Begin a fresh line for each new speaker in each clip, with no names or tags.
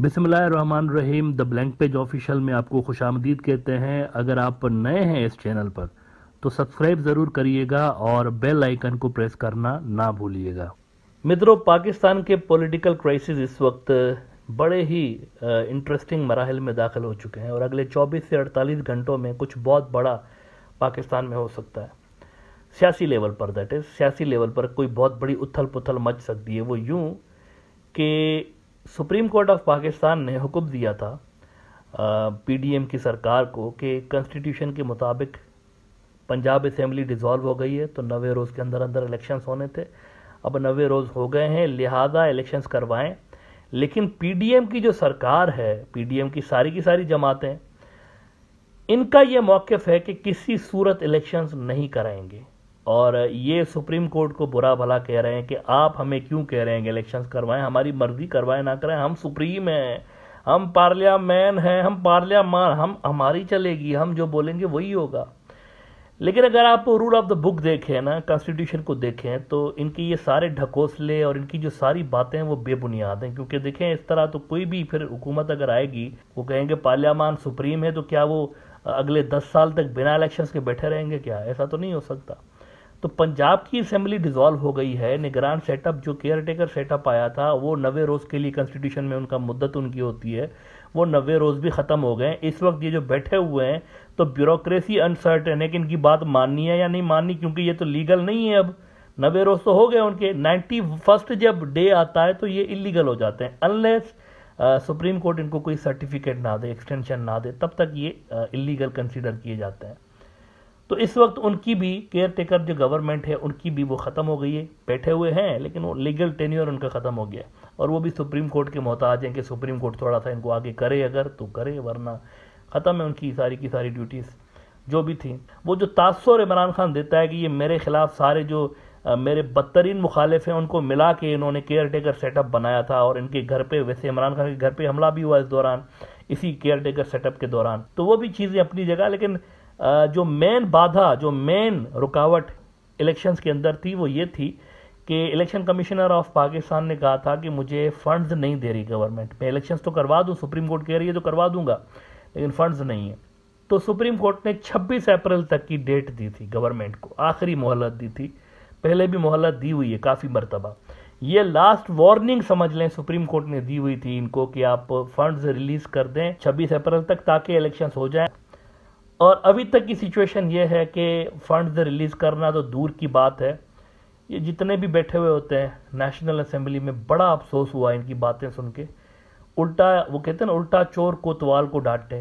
बिसमीम the blank page official में आपको खुश आमदीद कहते हैं अगर आप नए हैं इस चैनल पर तो सब्सक्राइब ज़रूर करिएगा और बेल आइकन को प्रेस करना ना भूलिएगा मित्रों पाकिस्तान के पॉलिटिकल क्राइसिस इस वक्त बड़े ही इंटरेस्टिंग मराहल में दाखिल हो चुके हैं और अगले 24 से 48 घंटों में कुछ बहुत बड़ा पाकिस्तान में हो सकता है सियासी लेवल पर दैट इज़ सियासी लेवल पर कोई बहुत बड़ी उथल पुथल मच सकती है वो यूँ कि सुप्रीम कोर्ट ऑफ पाकिस्तान ने हुक्म दिया था पीडीएम की सरकार को कि कॉन्स्टिट्यूशन के मुताबिक पंजाब असम्बली डिज़ोल्व हो गई है तो नवे रोज़ के अंदर अंदर इलेक्शंस होने थे अब नवे रोज़ हो गए हैं लिहाजा इलेक्शंस करवाएं लेकिन पीडीएम की जो सरकार है पीडीएम की सारी की सारी जमातें इनका ये मौक़ है कि किसी सूरत इलेक्शंस नहीं कराएंगे और ये सुप्रीम कोर्ट को बुरा भला कह रहे हैं कि आप हमें क्यों कह रहे हैं इलेक्शन करवाएं हमारी मर्जी करवाएं ना करें हम सुप्रीम हैं हम पार्लियामैन हैं हम पार्लियामान हम हमारी चलेगी हम जो बोलेंगे वही होगा लेकिन अगर आप रूल ऑफ द बुक देखें ना कॉन्स्टिट्यूशन को देखें तो इनके ये सारे ढकोसले और इनकी जो सारी बातें हैं वो बेबुनियाद हैं क्योंकि देखें इस तरह तो कोई भी फिर हुकूमत अगर आएगी वो कहेंगे पार्लियामान सुप्रीम है तो क्या वो अगले दस साल तक बिना इलेक्शंस के बैठे रहेंगे क्या ऐसा तो नहीं हो सकता तो पंजाब की असेंबली डिजॉल्व हो गई है निगरान सेटअप जो केयर टेकर सेटअप आया था वो नबे रोज़ के लिए कॉन्स्टिट्यूशन में उनका मुद्दत उनकी होती है वो नबे रोज़ भी ख़त्म हो गए इस वक्त ये जो बैठे हुए हैं तो ब्यूरोक्रेसी अनसर्टन है कि इनकी बात माननी है या नहीं माननी क्योंकि ये तो लीगल नहीं है अब नवे रोज़ तो हो गए उनके नाइन्टी फर्स्ट जब डे आता है तो ये इलीगल हो जाते हैं अनलेस सुप्रीम कोर्ट इनको कोई सर्टिफिकेट ना दे एक्सटेंशन ना दे तब तक ये इलीगल कंसिडर किए जाते हैं तो इस वक्त उनकी भी केयर टेकर जो गवर्नमेंट है उनकी भी वो ख़त्म हो गई है बैठे हुए हैं लेकिन वो लीगल टेन्यूर उनका ख़त्म हो गया और वो भी सुप्रीम कोर्ट के मोहताज हैं कि सुप्रीम कोर्ट थोड़ा सा इनको आगे करे अगर तो करे वरना ख़त्म है उनकी सारी की सारी ड्यूटीज़ जो भी थी वो जो तासर इमरान खान देता है कि ये मेरे ख़िलाफ़ सारे जो आ, मेरे बदतरीन मुखालिफ हैं उनको मिला के इन्होंने केयर टेकर सेटअप बनाया था और इनके घर पे वैसे इमरान खान के घर पे हमला भी हुआ इस दौरान इसी केयर टेकर सेटअप के दौरान तो वो भी चीज़ें अपनी जगह लेकिन जो मेन बाधा जो मेन रुकावट इलेक्शंस के अंदर थी वो ये थी कि इलेक्शन कमिश्नर ऑफ पाकिस्तान ने कहा था कि मुझे फंड्स नहीं दे रही गवर्नमेंट मैं इलेक्शंस तो करवा दूं सुप्रीम कोर्ट कह रही है तो करवा दूंगा लेकिन फंड्स नहीं है तो सुप्रीम कोर्ट ने 26 अप्रैल तक की डेट दी थी गवर्नमेंट को आखिरी मोहलत दी थी पहले भी मोहलत दी हुई है काफ़ी मरतबा ये लास्ट वार्निंग समझ लें सुप्रीम कोर्ट ने दी हुई थी इनको कि आप फंड्स रिलीज कर दें 26 अप्रैल तक ताकि इलेक्शंस हो जाए और अभी तक की सिचुएशन ये है कि फंड रिलीज़ करना तो दूर की बात है ये जितने भी बैठे हुए होते हैं नेशनल असम्बली में बड़ा अफसोस हुआ इनकी बातें सुन के उल्टा वो कहते हैं ना उल्टा चोर कोतवाल को डांटे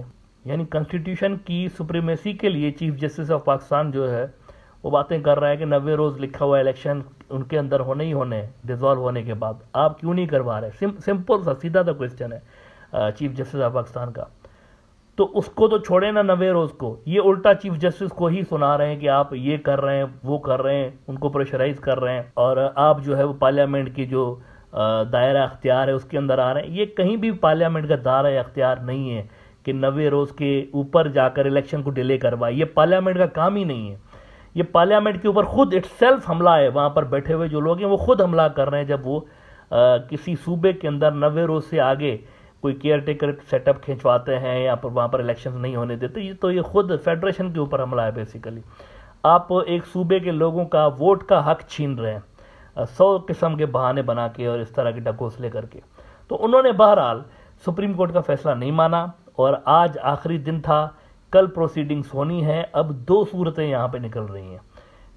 यानी कॉन्स्टिट्यूशन की सुप्रीमेसी के लिए चीफ जस्टिस ऑफ पाकिस्तान जो है वो बातें कर रहा है कि नबे रोज़ लिखा हुआ इलेक्शन उनके अंदर होने ही होने हैं होने के बाद आप क्यों नहीं करवा रहे सिंपल सा सीधा सा क्वेश्चन है चीफ जस्टिस ऑफ पाकिस्तान का तो उसको तो छोड़े ना नवे रोज़ को ये उल्टा चीफ जस्टिस को ही सुना रहे हैं कि आप ये कर रहे हैं वो कर रहे हैं उनको प्रेशराइज कर रहे हैं और आप जो है वो पार्लियामेंट की जो दायरा अख्तियार है उसके अंदर आ रहे हैं ये कहीं भी पार्लियामेंट का दायरा अख्तियार नहीं है कि नवे रोज़ के ऊपर जाकर इलेक्शन को डिले करवाए ये पार्लियामेंट का काम ही नहीं है ये पार्लियामेंट के ऊपर खुद इट हमला है वहाँ पर बैठे हुए जो लोग हैं वो खुद हमला कर रहे हैं जब वो आ, किसी सूबे के अंदर नवे रोज़ से आगे कोई केयर टेकर सेटअप खिंचवाते हैं या पर वहाँ पर इलेक्शन नहीं होने देते ये तो ये खुद फेडरेशन के ऊपर हमला है बेसिकली आप एक सूबे के लोगों का वोट का हक छीन रहे हैं सौ किस्म के बहाने बना के और इस तरह के डकोसले करके तो उन्होंने बहरहाल सुप्रीम कोर्ट का फैसला नहीं माना और आज आखिरी दिन था कल प्रोसीडिंग्स होनी है अब दो सूरतें यहाँ पे निकल रही हैं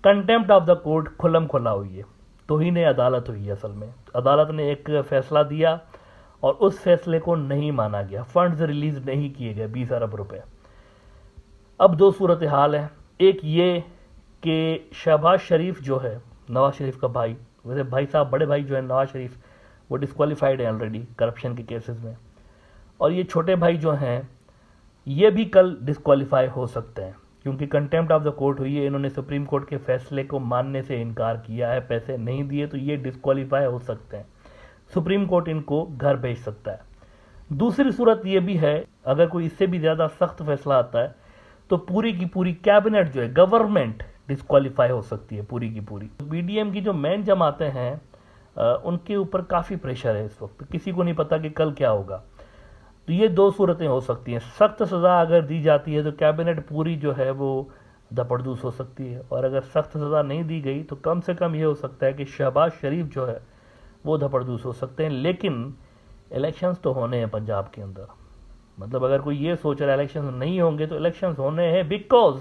कंटेम्प्ट ऑफ द कोर्ट खुलम खुला हुई है तो ही ने अदालत हुई है असल में अदालत ने एक फैसला दिया और उस फैसले को नहीं माना गया फंड्स रिलीज नहीं किए गए बीस अरब रुपए अब दो सूरत हाल है एक ये कि शहबाज शरीफ जो है नवाज शरीफ का भाई वैसे भाई साहब बड़े भाई जो है नवाज शरीफ वो डिसक्वालीफाइड है ऑलरेडी करप्शन के केसेस में और ये छोटे भाई जो हैं ये भी कल डिसक्वालीफाई हो सकते हैं क्योंकि कंटेम्प्ट ऑफ द कोर्ट हुई है इन्होंने सुप्रीम कोर्ट के फैसले को मानने से इनकार किया है पैसे नहीं दिए तो ये डिसक्वालीफाई हो सकते हैं सुप्रीम कोर्ट इनको घर भेज सकता है दूसरी सूरत यह भी है अगर कोई इससे भी ज़्यादा सख्त फैसला आता है तो पूरी की पूरी कैबिनेट जो है गवर्नमेंट डिस्कालीफाई हो सकती है पूरी की पूरी बीडीएम की जो मेन जमातें हैं उनके ऊपर काफ़ी प्रेशर है इस वक्त किसी को नहीं पता कि कल क्या होगा तो ये दो सूरतें हो सकती हैं सख्त सज़ा अगर दी जाती है तो कैबिनेट पूरी जो है वो दपड़दूस हो सकती है और अगर सख्त सज़ा नहीं दी गई तो कम से कम ये हो सकता है कि शहबाज शरीफ जो है वो धपड़जूस हो सकते हैं लेकिन इलेक्शंस तो होने हैं पंजाब के अंदर मतलब अगर कोई ये सोच रहा है इलेक्शन नहीं होंगे तो इलेक्शन होने हैं बिकॉज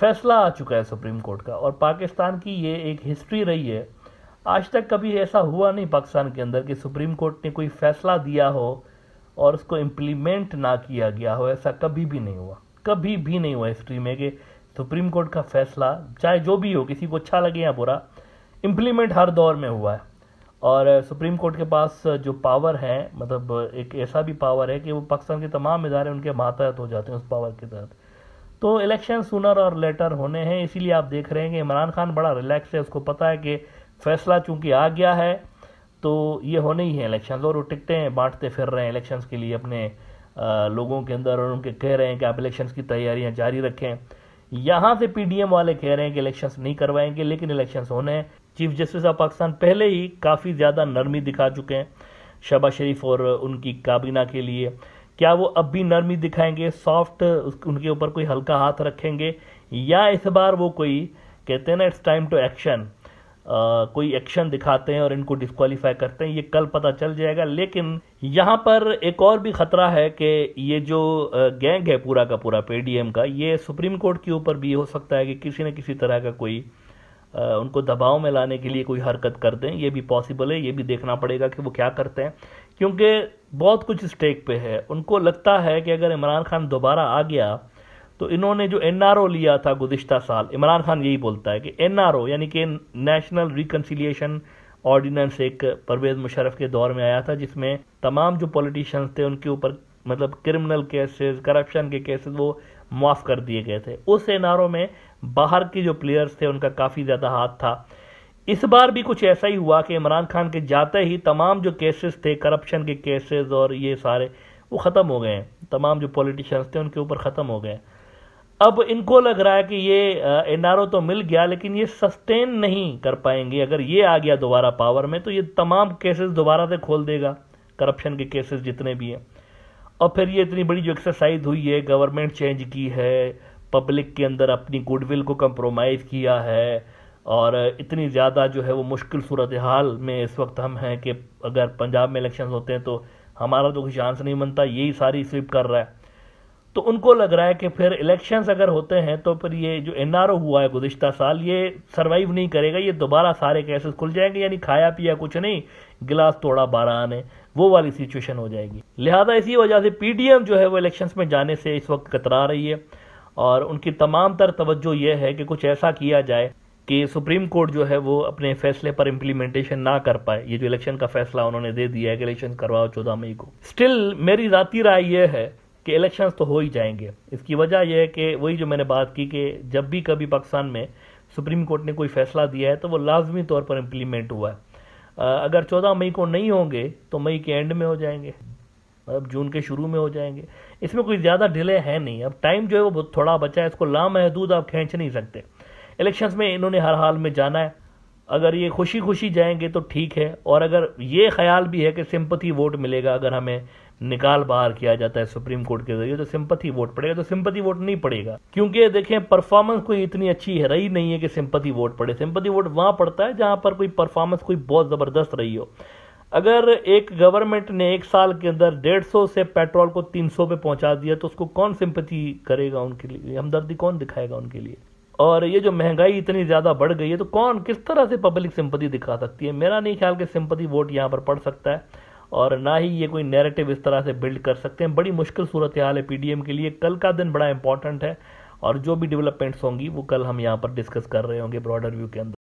फैसला आ चुका है सुप्रीम कोर्ट का और पाकिस्तान की ये एक हिस्ट्री रही है आज तक कभी ऐसा हुआ नहीं पाकिस्तान के अंदर कि सुप्रीम कोर्ट ने कोई फैसला दिया हो और उसको इम्प्लीमेंट ना किया गया हो ऐसा कभी भी नहीं हुआ कभी भी नहीं हुआ हिस्ट्री में कि सुप्रीम कोर्ट का फैसला चाहे जो भी हो किसी को अच्छा लगे या बुरा इम्प्लीमेंट हर दौर में हुआ है और सुप्रीम कोर्ट के पास जो पावर है मतलब एक ऐसा भी पावर है कि वो पाकिस्तान के तमाम इदारे उनके मातहत हो जाते हैं उस पावर के तहत तो इलेक्शन सुनर और लेटर होने हैं इसीलिए आप देख रहे हैं कि इमरान खान बड़ा रिलैक्स है उसको पता है कि फैसला चूंकि आ गया है तो ये होने ही हैं इलेक्शन और वो टिकटें बांटते फिर रहे हैं इलेक्शन के लिए अपने लोगों के अंदर और उनके कह रहे हैं कि आप इलेक्शन की तैयारियाँ जारी रखें यहाँ से पीडीएम वाले कह रहे हैं कि इलेक्शंस नहीं करवाएंगे लेकिन इलेक्शंस होने हैं चीफ जस्टिस ऑफ पाकिस्तान पहले ही काफ़ी ज़्यादा नरमी दिखा चुके हैं शहबाज शरीफ और उनकी काबीना के लिए क्या वो अब भी नरमी दिखाएंगे सॉफ्ट उनके ऊपर कोई हल्का हाथ रखेंगे या इस बार वो कोई कहते हैं ना इट्स टाइम टू एक्शन कोई एक्शन दिखाते हैं और इनको डिस्कवालीफाई करते हैं ये कल पता चल जाएगा लेकिन यहाँ पर एक और भी खतरा है कि ये जो गैंग है पूरा का पूरा पेडीएम का ये सुप्रीम कोर्ट के ऊपर भी हो सकता है कि किसी न किसी तरह का कोई उनको दबाव में लाने के लिए कोई हरकत कर दें ये भी पॉसिबल है ये भी देखना पड़ेगा कि वो क्या करते हैं क्योंकि बहुत कुछ स्टेक पे है उनको लगता है कि अगर इमरान खान दोबारा आ गया तो इन्होंने जो एन लिया था गुजशत साल इमरान खान यही बोलता है कि एन यानी कि नेशनल रिकनसिलेशन ऑर्डिनेंस एक परवेज मुशरफ के दौर में आया था जिसमें तमाम जो पॉलिटिशियंस थे उनके ऊपर मतलब क्रिमिनल केसेस करप्शन के केसेस वो माफ़ कर दिए गए थे उस एन में बाहर के जो प्लेयर्स थे उनका काफ़ी ज़्यादा हाथ था इस बार भी कुछ ऐसा ही हुआ कि इमरान खान के जाते ही तमाम जो केसेस थे करप्शन के केसेस और ये सारे वो ख़त्म हो गए हैं तमाम जो पॉलिटिशियंस थे उनके ऊपर ख़त्म हो गए अब इनको लग रहा है कि ये एन तो मिल गया लेकिन ये सस्टेन नहीं कर पाएंगे अगर ये आ गया दोबारा पावर में तो ये तमाम केसेस दोबारा से खोल देगा करप्शन के केसेस जितने भी हैं और फिर ये इतनी बड़ी जो एक्सरसाइज हुई है गवर्नमेंट चेंज की है पब्लिक के अंदर अपनी गुडविल को कंप्रोमाइज़ किया है और इतनी ज़्यादा जो है वो मुश्किल सूरत हाल में इस वक्त हम हैं कि अगर पंजाब में इलेक्शन होते हैं तो हमारा तो कुछ चांस नहीं बनता यही सारी स्वीप कर रहा है तो उनको लग रहा है कि फिर इलेक्शंस अगर होते हैं तो फिर ये जो एन हुआ है गुजशत साल ये सरवाइव नहीं करेगा ये दोबारा सारे केसेस खुल जाएंगे यानी खाया पिया कुछ नहीं गिलास तोड़ा बारह आने वो वाली सिचुएशन हो जाएगी लिहाजा इसी वजह से पी जो है वो इलेक्शंस में जाने से इस वक्त कतरा रही है और उनकी तमाम तर तवज्जो ये है कि कुछ ऐसा किया जाए कि सुप्रीम कोर्ट जो है वो अपने फैसले पर इम्प्लीमेंटेशन ना कर पाए ये जो इलेक्शन का फैसला उन्होंने दे दिया है कि इलेक्शन करवाओ चौदह मई को स्टिल मेरी जाती राय यह है कि इलेक्शंस तो हो ही जाएंगे इसकी वजह यह है कि वही जो मैंने बात की कि जब भी कभी पाकिस्तान में सुप्रीम कोर्ट ने कोई फैसला दिया है तो वो लाजमी तौर पर इम्प्लीमेंट हुआ है अगर चौदह मई को नहीं होंगे तो मई के एंड में हो जाएंगे अब जून के शुरू में हो जाएंगे इसमें कोई ज़्यादा डिले है नहीं अब टाइम जो है वो थोड़ा बचा है इसको लामहदूद आप खींच नहीं सकते इलेक्शंस में इन्होंने हर हाल में जाना है अगर ये खुशी खुशी जाएंगे तो ठीक है और अगर ये ख्याल भी है कि सिंपथी वोट मिलेगा अगर हमें निकाल बाहर किया जाता है सुप्रीम कोर्ट के जरिए तो सिंपथी वोट पड़ेगा तो सिंपति वोट नहीं पड़ेगा क्योंकि देखें परफॉर्मेंस कोई इतनी अच्छी है रही नहीं है कि सिंपति वोट पड़े सिंपति वोट वहां पड़ता है जहां पर कोई परफॉर्मेंस कोई बहुत ज़बरदस्त रही हो अगर एक गवर्नमेंट ने एक साल के अंदर डेढ़ सौ से पेट्रोल को तीन सौ पे पहुंचा दिया तो उसको कौन सिंपथी करेगा उनके लिए हमदर्दी कौन दिखाएगा उनके लिए और ये जो महंगाई इतनी ज़्यादा बढ़ गई है तो कौन किस तरह से पब्लिक सिंपति दिखा सकती है मेरा नहीं ख्याल कि सिंपति वोट यहाँ पर पड़ सकता है और ना ही ये कोई नैरेटिव इस तरह से बिल्ड कर सकते हैं बड़ी मुश्किल सूरत हाल है पीडीएम के लिए कल का दिन बड़ा इंपॉर्टेंट है और जो भी डेवलपमेंट्स होंगी वो कल हम यहाँ पर डिस्कस कर रहे होंगे ब्रॉडर व्यू के अंदर